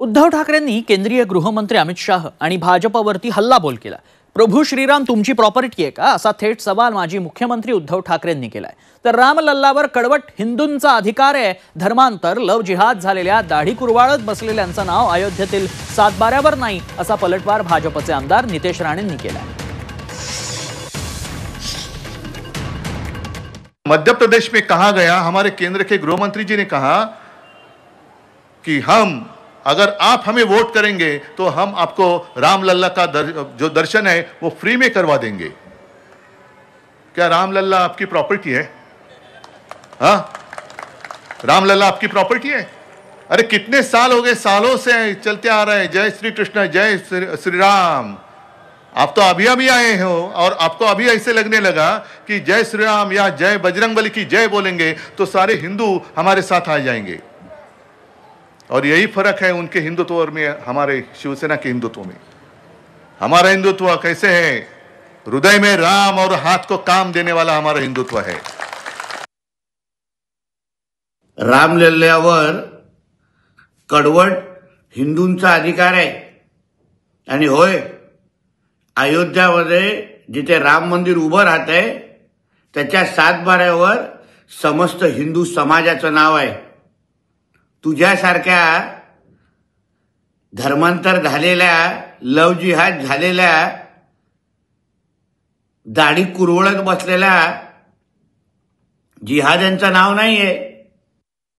उद्धव ठाकरेंनी केंद्रीय गृहमंत्री अमित शाह आणि भाजपावरती बोल केला प्रभू श्रीराम तुमची प्रॉपर्टी आहे का असा थेट सवाल माजी मुख्यमंत्री उद्धव ठाकरेंनी केलाय तर रामलल्लावर कडवट हिंदूंचा अधिकार आहे धर्मांतर लव जिहाद झालेल्या दाढी कुरवाळत बसलेल्यांचं नाव अयोध्येतील सातबाऱ्यावर नाही असा पलटवार भाजपचे आमदार नितेश राणेंनी केलाय मध्य प्रदेश में कहा गया हमारे केंद्र के गृहमंत्री जी ने कहा कि हम अगर आप हमें वोट करेंगे तो हम आपको रामलला का दर, जो दर्शन है वो फ्री में करवा देंगे क्या रामलला आपकी प्रॉपर्टी है हा? रामलला आपकी प्रॉपर्टी है अरे कितने साल हो गए सालों से चलते आ रहे हैं जय श्री कृष्ण जय श्री राम आप तो अभी अभी आए हो और आपको अभी ऐसे लगने लगा कि जय श्री राम या जय बजरंगबली की जय बोलेंगे तो सारे हिंदू हमारे साथ आ जाएंगे और यही फर्क है उनके हिंदुत्व और में हमारे शिवसेना के हिंदुत्व में हमारा हिंदुत्व कैसे है हृदय में राम और हाथ को काम देने वाला हमारा हिंदुत्व है लल्ल्यावर कडवट हिंदूंचा अधिकार आहे आणि होय अयोध्यामध्ये जिथे राम मंदिर उभं राहत आहे त्याच्या सातबाऱ्यावर समस्त हिंदू समाजाचं नाव आहे तुझ्यासारख्या धर्मांतर झालेल्या लव जिहाद झालेल्या दाढी कुरवळत बसलेल्या जिहाद्यांचं नाव नाहीये